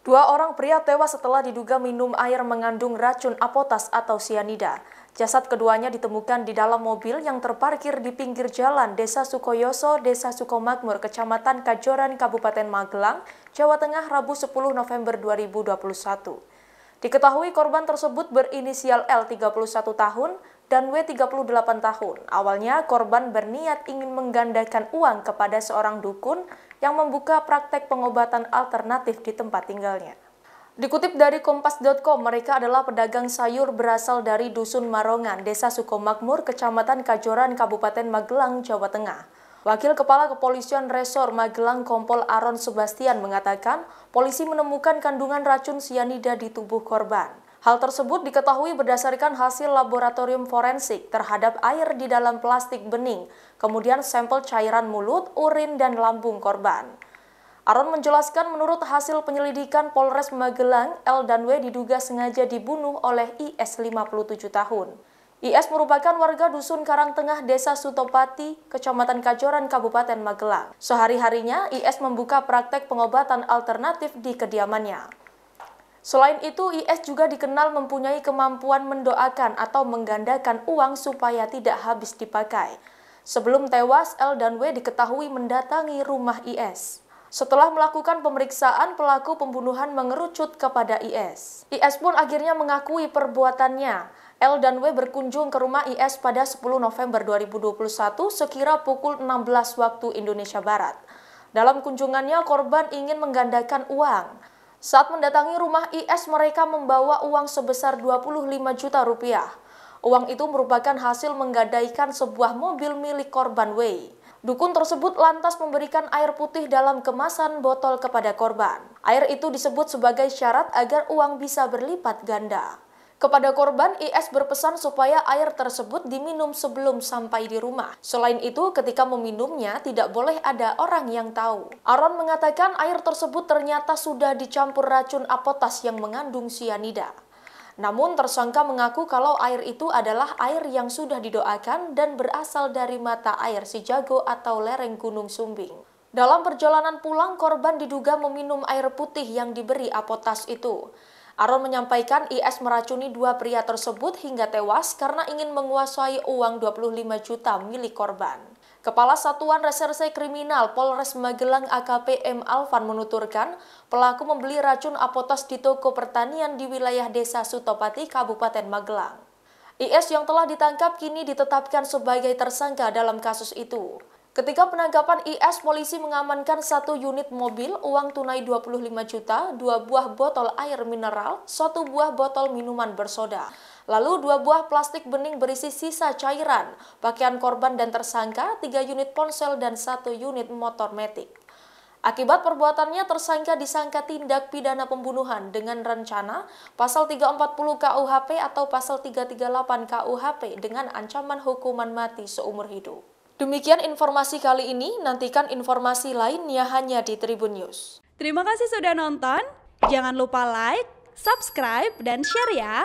Dua orang pria tewas setelah diduga minum air mengandung racun apotas atau sianida. Jasad keduanya ditemukan di dalam mobil yang terparkir di pinggir jalan Desa Sukoyoso, Desa Sukomakmur, Kecamatan Kajoran, Kabupaten Magelang, Jawa Tengah, Rabu 10 November 2021. Diketahui korban tersebut berinisial L 31 tahun, dan W 38 tahun. Awalnya korban berniat ingin menggandakan uang kepada seorang dukun yang membuka praktek pengobatan alternatif di tempat tinggalnya. Dikutip dari kompas.com, mereka adalah pedagang sayur berasal dari Dusun Marongan, Desa Sukomakmur, Kecamatan Kajoran, Kabupaten Magelang, Jawa Tengah. Wakil Kepala Kepolisian Resor Magelang Kompol Aron Sebastian mengatakan, polisi menemukan kandungan racun sianida di tubuh korban. Hal tersebut diketahui berdasarkan hasil laboratorium forensik terhadap air di dalam plastik bening, kemudian sampel cairan mulut, urin, dan lambung korban. Aron menjelaskan menurut hasil penyelidikan Polres Magelang, L dan W diduga sengaja dibunuh oleh IS 57 tahun. IS merupakan warga dusun Karangtengah Desa Sutopati, Kecamatan Kajoran, Kabupaten Magelang. Sehari-harinya, IS membuka praktek pengobatan alternatif di kediamannya. Selain itu, IS juga dikenal mempunyai kemampuan mendoakan atau menggandakan uang supaya tidak habis dipakai. Sebelum tewas, L dan W diketahui mendatangi rumah IS. Setelah melakukan pemeriksaan, pelaku pembunuhan mengerucut kepada IS. IS pun akhirnya mengakui perbuatannya. L dan W berkunjung ke rumah IS pada 10 November 2021 sekira pukul 16 waktu Indonesia Barat. Dalam kunjungannya, korban ingin menggandakan uang. Saat mendatangi rumah IS, mereka membawa uang sebesar 25 juta rupiah. Uang itu merupakan hasil menggadaikan sebuah mobil milik korban Wei. Dukun tersebut lantas memberikan air putih dalam kemasan botol kepada korban. Air itu disebut sebagai syarat agar uang bisa berlipat ganda. Kepada korban, IS berpesan supaya air tersebut diminum sebelum sampai di rumah. Selain itu, ketika meminumnya, tidak boleh ada orang yang tahu. Aaron mengatakan air tersebut ternyata sudah dicampur racun apotas yang mengandung sianida. Namun tersangka mengaku kalau air itu adalah air yang sudah didoakan dan berasal dari mata air si jago atau lereng Gunung Sumbing. Dalam perjalanan pulang, korban diduga meminum air putih yang diberi apotas itu. Aron menyampaikan IS meracuni dua pria tersebut hingga tewas karena ingin menguasai uang 25 juta milik korban. Kepala Satuan Reserse Kriminal Polres Magelang AKP M. Alvan menuturkan, pelaku membeli racun apotos di toko pertanian di wilayah Desa Sutopati, Kabupaten Magelang. IS yang telah ditangkap kini ditetapkan sebagai tersangka dalam kasus itu. Ketika penangkapan IS, polisi mengamankan satu unit mobil, uang tunai 25 juta, dua buah botol air mineral, satu buah botol minuman bersoda. Lalu dua buah plastik bening berisi sisa cairan, pakaian korban dan tersangka, tiga unit ponsel dan satu unit motor metik. Akibat perbuatannya tersangka disangka tindak pidana pembunuhan dengan rencana pasal 340 KUHP atau pasal 338 KUHP dengan ancaman hukuman mati seumur hidup. Demikian informasi kali ini, nantikan informasi lainnya hanya di Tribun News. Terima kasih sudah nonton, jangan lupa like, subscribe, dan share ya!